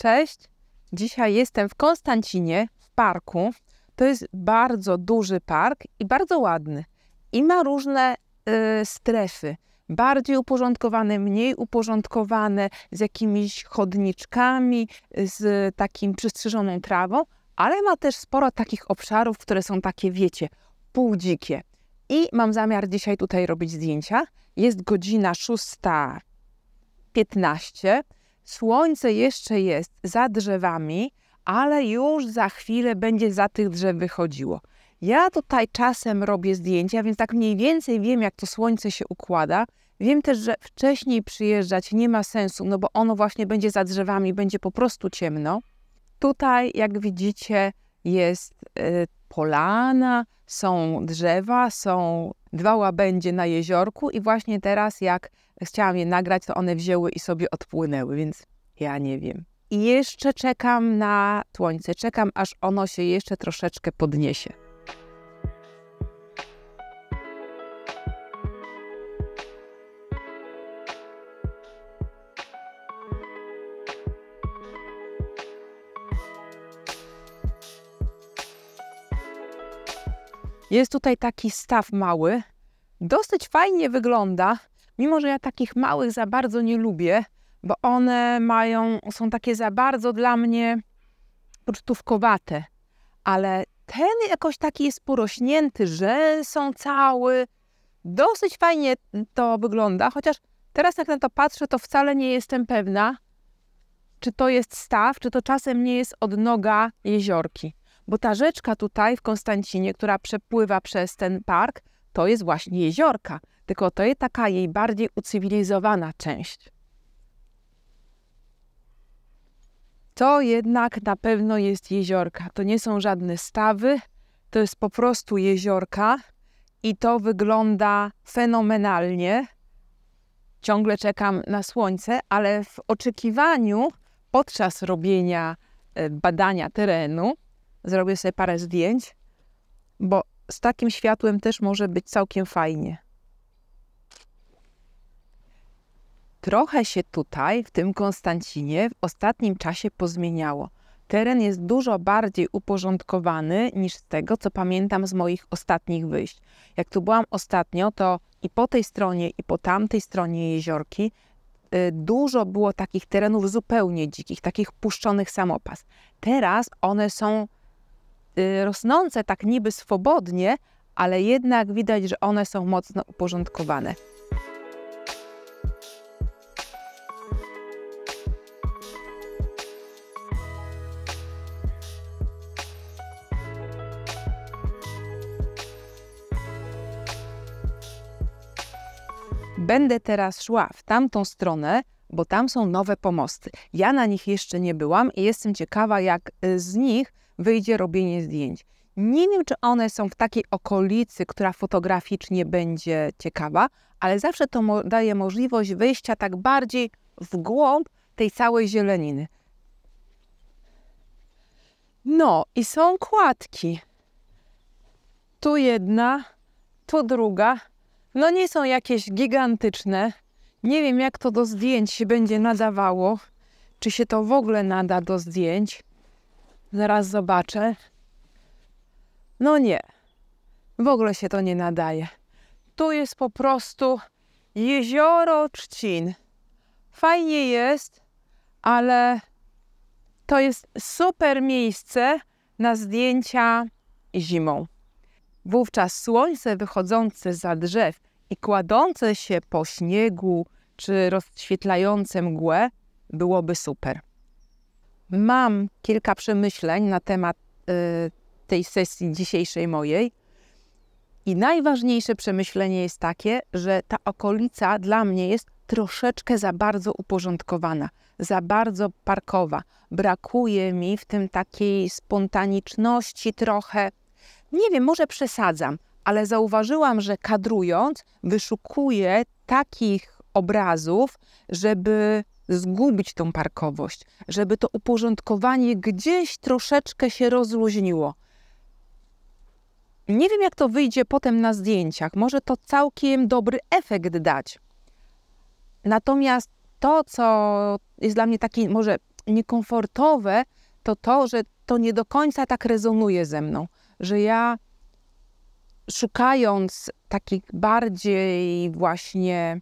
Cześć, dzisiaj jestem w Konstancinie, w parku. To jest bardzo duży park i bardzo ładny. I ma różne y, strefy. Bardziej uporządkowane, mniej uporządkowane, z jakimiś chodniczkami, z takim przystrzyżoną trawą, ale ma też sporo takich obszarów, które są takie, wiecie, półdzikie. I mam zamiar dzisiaj tutaj robić zdjęcia. Jest godzina 6.15. Słońce jeszcze jest za drzewami, ale już za chwilę będzie za tych drzew wychodziło. Ja tutaj czasem robię zdjęcia, więc tak mniej więcej wiem, jak to słońce się układa. Wiem też, że wcześniej przyjeżdżać nie ma sensu, no bo ono właśnie będzie za drzewami, będzie po prostu ciemno. Tutaj, jak widzicie, jest y, polana, są drzewa, są dwa łabędzie na jeziorku i właśnie teraz jak chciałam je nagrać, to one wzięły i sobie odpłynęły, więc ja nie wiem. I jeszcze czekam na słońce, czekam aż ono się jeszcze troszeczkę podniesie. Jest tutaj taki staw mały. Dosyć fajnie wygląda, mimo że ja takich małych za bardzo nie lubię, bo one mają, są takie za bardzo dla mnie pocztówkowate. Ale ten jakoś taki jest porośnięty, że są cały. Dosyć fajnie to wygląda, chociaż teraz jak na to patrzę, to wcale nie jestem pewna, czy to jest staw, czy to czasem nie jest odnoga jeziorki. Bo ta rzeczka tutaj w Konstancinie, która przepływa przez ten park, to jest właśnie jeziorka, tylko to jest taka jej bardziej ucywilizowana część. To jednak na pewno jest jeziorka. To nie są żadne stawy, to jest po prostu jeziorka i to wygląda fenomenalnie. Ciągle czekam na słońce, ale w oczekiwaniu podczas robienia e, badania terenu zrobię sobie parę zdjęć, bo z takim światłem też może być całkiem fajnie. Trochę się tutaj, w tym Konstancinie, w ostatnim czasie pozmieniało. Teren jest dużo bardziej uporządkowany niż z tego, co pamiętam z moich ostatnich wyjść. Jak tu byłam ostatnio, to i po tej stronie, i po tamtej stronie jeziorki y, dużo było takich terenów zupełnie dzikich, takich puszczonych samopas. Teraz one są Y, rosnące tak niby swobodnie, ale jednak widać, że one są mocno uporządkowane. Będę teraz szła w tamtą stronę, bo tam są nowe pomosty. Ja na nich jeszcze nie byłam i jestem ciekawa, jak y, z nich wyjdzie robienie zdjęć. Nie wiem, czy one są w takiej okolicy, która fotograficznie będzie ciekawa, ale zawsze to mo daje możliwość wyjścia tak bardziej w głąb tej całej zieleniny. No i są kładki. Tu jedna, tu druga. No nie są jakieś gigantyczne. Nie wiem, jak to do zdjęć się będzie nadawało. Czy się to w ogóle nada do zdjęć. Zaraz zobaczę. No nie. W ogóle się to nie nadaje. Tu jest po prostu jezioro trzcin. Fajnie jest, ale to jest super miejsce na zdjęcia zimą. Wówczas słońce wychodzące za drzew i kładące się po śniegu czy rozświetlające mgłę byłoby super. Mam kilka przemyśleń na temat y, tej sesji dzisiejszej mojej. I najważniejsze przemyślenie jest takie, że ta okolica dla mnie jest troszeczkę za bardzo uporządkowana, za bardzo parkowa. Brakuje mi w tym takiej spontaniczności trochę. Nie wiem, może przesadzam, ale zauważyłam, że kadrując, wyszukuję takich obrazów, żeby zgubić tą parkowość, żeby to uporządkowanie gdzieś troszeczkę się rozluźniło. Nie wiem, jak to wyjdzie potem na zdjęciach. Może to całkiem dobry efekt dać. Natomiast to, co jest dla mnie takie może niekomfortowe, to to, że to nie do końca tak rezonuje ze mną, że ja szukając takich bardziej właśnie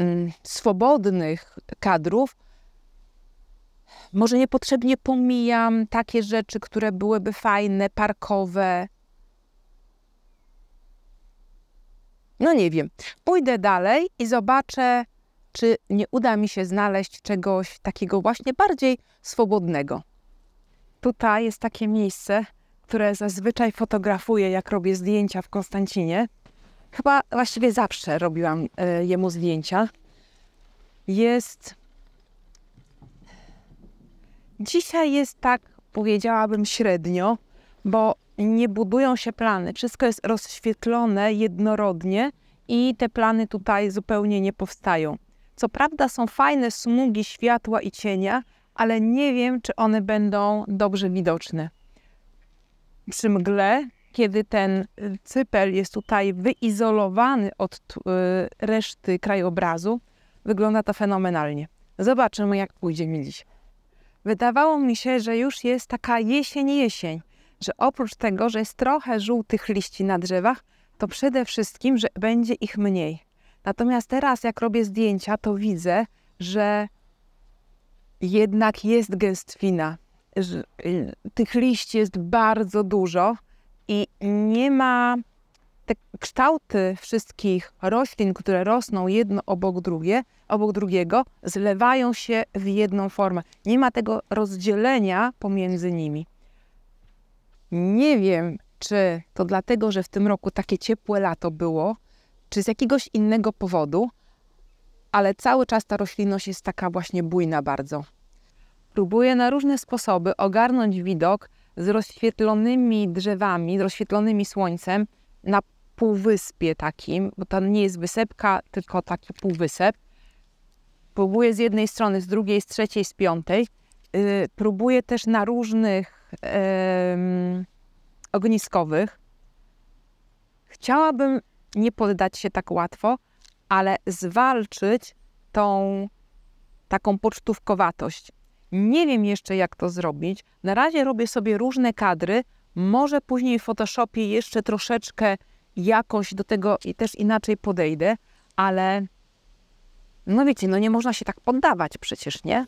Mm, swobodnych kadrów, może niepotrzebnie pomijam takie rzeczy, które byłyby fajne, parkowe. No nie wiem. Pójdę dalej i zobaczę, czy nie uda mi się znaleźć czegoś takiego właśnie bardziej swobodnego. Tutaj jest takie miejsce, które zazwyczaj fotografuję, jak robię zdjęcia w Konstancinie chyba właściwie zawsze robiłam e, jemu zdjęcia, jest. Dzisiaj jest tak, powiedziałabym, średnio, bo nie budują się plany. Wszystko jest rozświetlone jednorodnie i te plany tutaj zupełnie nie powstają. Co prawda są fajne smugi światła i cienia, ale nie wiem, czy one będą dobrze widoczne. Przy mgle kiedy ten y, cypel jest tutaj wyizolowany od y, reszty krajobrazu, wygląda to fenomenalnie. Zobaczymy, jak pójdzie mi dziś. Wydawało mi się, że już jest taka jesień-jesień, że oprócz tego, że jest trochę żółtych liści na drzewach, to przede wszystkim, że będzie ich mniej. Natomiast teraz, jak robię zdjęcia, to widzę, że jednak jest gęstwina. Y, tych liści jest bardzo dużo i nie ma te kształty wszystkich roślin, które rosną jedno obok drugie, obok drugiego, zlewają się w jedną formę. Nie ma tego rozdzielenia pomiędzy nimi. Nie wiem, czy to dlatego, że w tym roku takie ciepłe lato było, czy z jakiegoś innego powodu, ale cały czas ta roślinność jest taka właśnie bujna bardzo. Próbuję na różne sposoby ogarnąć widok, z rozświetlonymi drzewami, z rozświetlonymi słońcem na półwyspie takim, bo to nie jest wysepka, tylko taki półwysep. Próbuję z jednej strony, z drugiej, z trzeciej, z piątej. Yy, próbuję też na różnych yy, ogniskowych. Chciałabym nie poddać się tak łatwo, ale zwalczyć tą taką pocztówkowatość, nie wiem jeszcze, jak to zrobić. Na razie robię sobie różne kadry. Może później w Photoshopie jeszcze troszeczkę jakoś do tego i też inaczej podejdę, ale no wiecie, no nie można się tak poddawać przecież, nie?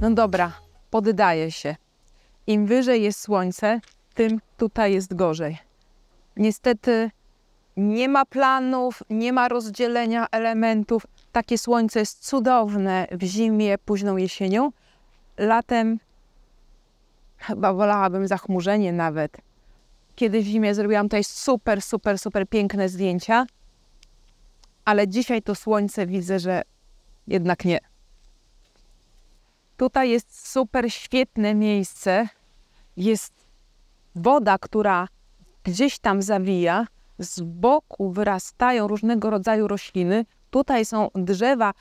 No dobra, poddaję się. Im wyżej jest słońce, tym tutaj jest gorzej. Niestety nie ma planów, nie ma rozdzielenia elementów. Takie słońce jest cudowne w zimie, późną jesienią. Latem chyba wolałabym zachmurzenie nawet. Kiedy w zimie zrobiłam tutaj super, super, super piękne zdjęcia, ale dzisiaj to słońce widzę, że jednak nie. Tutaj jest super świetne miejsce. Jest woda, która gdzieś tam zawija. Z boku wyrastają różnego rodzaju rośliny. Tutaj są drzewa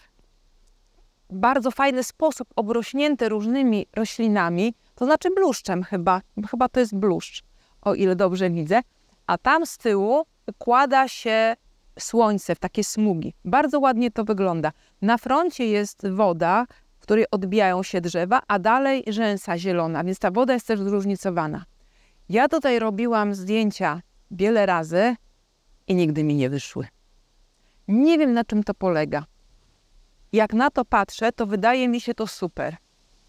w bardzo fajny sposób obrośnięte różnymi roślinami, to znaczy bluszczem chyba. Chyba to jest bluszcz, o ile dobrze widzę. A tam z tyłu kłada się słońce w takie smugi. Bardzo ładnie to wygląda. Na froncie jest woda, której odbijają się drzewa, a dalej rzęsa zielona, więc ta woda jest też zróżnicowana. Ja tutaj robiłam zdjęcia wiele razy i nigdy mi nie wyszły. Nie wiem, na czym to polega. Jak na to patrzę, to wydaje mi się to super,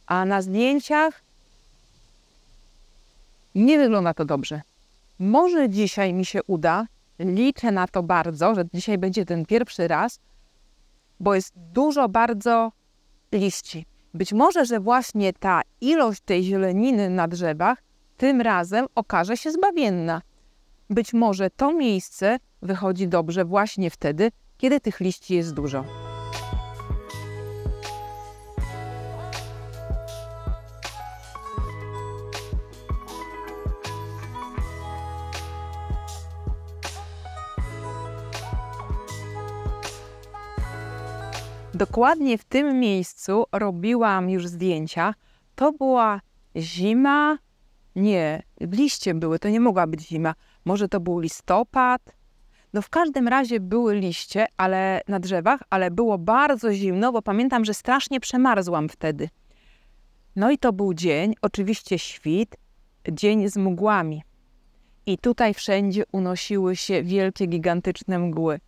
a na zdjęciach nie wygląda to dobrze. Może dzisiaj mi się uda, liczę na to bardzo, że dzisiaj będzie ten pierwszy raz, bo jest dużo bardzo liści. Być może, że właśnie ta ilość tej zieleniny na drzewach tym razem okaże się zbawienna. Być może to miejsce wychodzi dobrze właśnie wtedy, kiedy tych liści jest dużo. Dokładnie w tym miejscu robiłam już zdjęcia. To była zima. Nie, liście były, to nie mogła być zima. Może to był listopad. No w każdym razie były liście, ale na drzewach, ale było bardzo zimno, bo pamiętam, że strasznie przemarzłam wtedy. No i to był dzień, oczywiście świt, dzień z mgłami. I tutaj wszędzie unosiły się wielkie, gigantyczne mgły.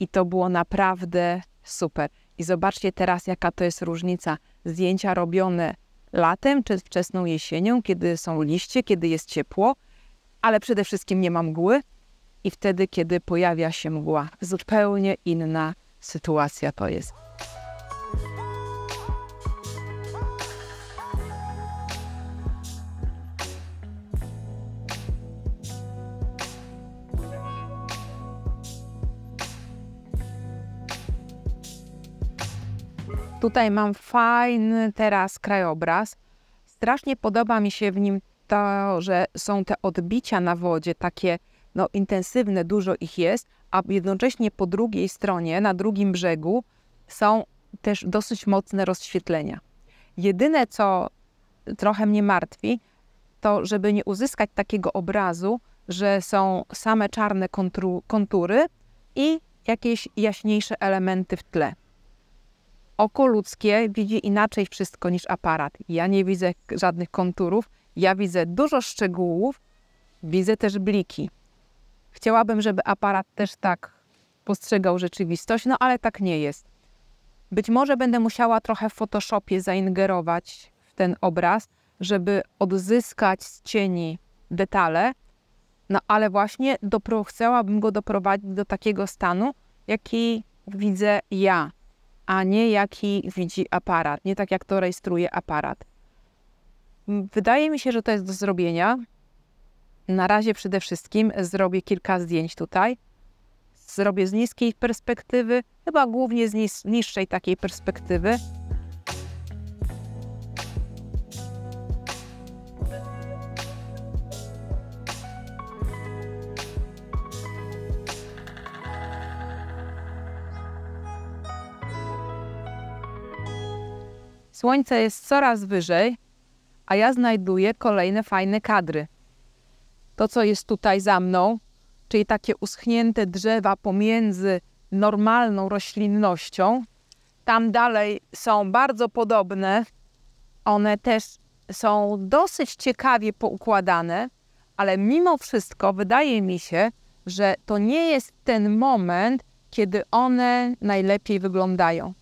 I to było naprawdę super. I zobaczcie teraz, jaka to jest różnica. Zdjęcia robione latem czy wczesną jesienią, kiedy są liście, kiedy jest ciepło, ale przede wszystkim nie ma mgły i wtedy, kiedy pojawia się mgła. Zupełnie inna sytuacja to jest. Tutaj mam fajny teraz krajobraz. Strasznie podoba mi się w nim to, że są te odbicia na wodzie takie no, intensywne, dużo ich jest, a jednocześnie po drugiej stronie, na drugim brzegu, są też dosyć mocne rozświetlenia. Jedyne, co trochę mnie martwi, to żeby nie uzyskać takiego obrazu, że są same czarne kontury i jakieś jaśniejsze elementy w tle oko ludzkie widzi inaczej wszystko niż aparat. Ja nie widzę żadnych konturów, ja widzę dużo szczegółów, widzę też bliki. Chciałabym, żeby aparat też tak postrzegał rzeczywistość, no ale tak nie jest. Być może będę musiała trochę w Photoshopie zaingerować w ten obraz, żeby odzyskać z cieni detale, no ale właśnie dopro, chciałabym go doprowadzić do takiego stanu, jaki widzę ja, a nie jaki widzi aparat, nie tak jak to rejestruje aparat. Wydaje mi się, że to jest do zrobienia. Na razie przede wszystkim zrobię kilka zdjęć tutaj. Zrobię z niskiej perspektywy, chyba głównie z niższej takiej perspektywy. Słońce jest coraz wyżej, a ja znajduję kolejne fajne kadry. To, co jest tutaj za mną, czyli takie uschnięte drzewa pomiędzy normalną roślinnością. Tam dalej są bardzo podobne. One też są dosyć ciekawie poukładane, ale mimo wszystko wydaje mi się, że to nie jest ten moment, kiedy one najlepiej wyglądają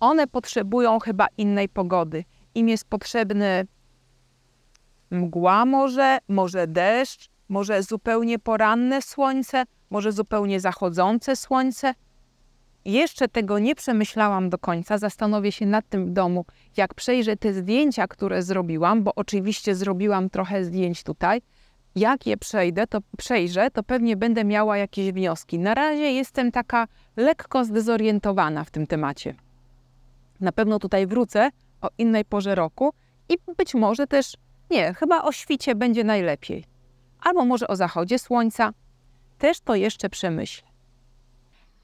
one potrzebują chyba innej pogody. Im jest potrzebny mgła może, może deszcz, może zupełnie poranne słońce, może zupełnie zachodzące słońce. Jeszcze tego nie przemyślałam do końca. Zastanowię się nad tym w domu, jak przejrzę te zdjęcia, które zrobiłam, bo oczywiście zrobiłam trochę zdjęć tutaj. Jak je przejdę, to przejrzę, to pewnie będę miała jakieś wnioski. Na razie jestem taka lekko zdezorientowana w tym temacie. Na pewno tutaj wrócę o innej porze roku i być może też, nie, chyba o świcie będzie najlepiej. Albo może o zachodzie słońca. Też to jeszcze przemyślę.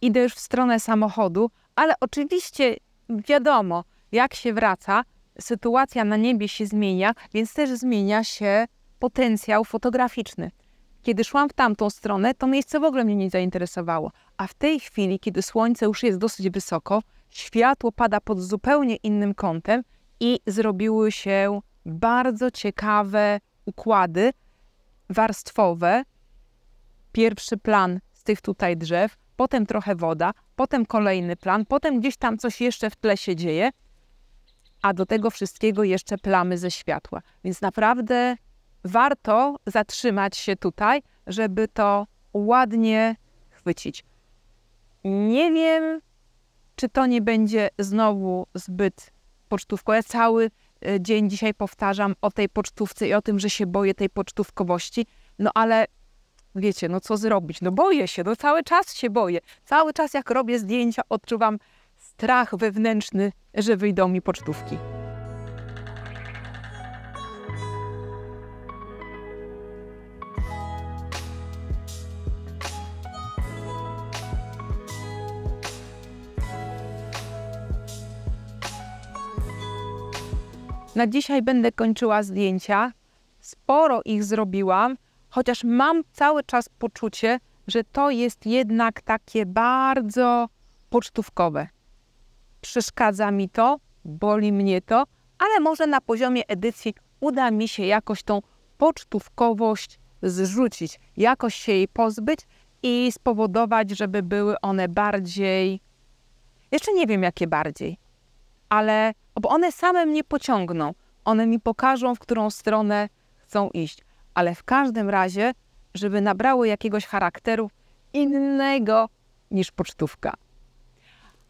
Idę już w stronę samochodu, ale oczywiście wiadomo, jak się wraca, sytuacja na niebie się zmienia, więc też zmienia się potencjał fotograficzny. Kiedy szłam w tamtą stronę, to miejsce w ogóle mnie nie zainteresowało, a w tej chwili, kiedy słońce już jest dosyć wysoko, światło pada pod zupełnie innym kątem i zrobiły się bardzo ciekawe układy warstwowe. Pierwszy plan z tych tutaj drzew, potem trochę woda, potem kolejny plan, potem gdzieś tam coś jeszcze w tle się dzieje, a do tego wszystkiego jeszcze plamy ze światła. Więc naprawdę warto zatrzymać się tutaj, żeby to ładnie chwycić. Nie wiem, czy to nie będzie znowu zbyt pocztówko? Ja cały e, dzień dzisiaj powtarzam o tej pocztówce i o tym, że się boję tej pocztówkowości, no ale wiecie, no co zrobić? No boję się, no cały czas się boję. Cały czas jak robię zdjęcia, odczuwam strach wewnętrzny, że wyjdą mi pocztówki. Na dzisiaj będę kończyła zdjęcia. Sporo ich zrobiłam, chociaż mam cały czas poczucie, że to jest jednak takie bardzo pocztówkowe. Przeszkadza mi to, boli mnie to, ale może na poziomie edycji uda mi się jakoś tą pocztówkowość zrzucić, jakoś się jej pozbyć i spowodować, żeby były one bardziej. Jeszcze nie wiem, jakie bardziej, ale bo one same mnie pociągną, one mi pokażą, w którą stronę chcą iść, ale w każdym razie, żeby nabrały jakiegoś charakteru innego niż pocztówka.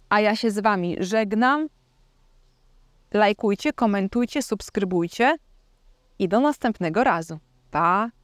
A ja się z Wami żegnam. Lajkujcie, komentujcie, subskrybujcie i do następnego razu. Pa!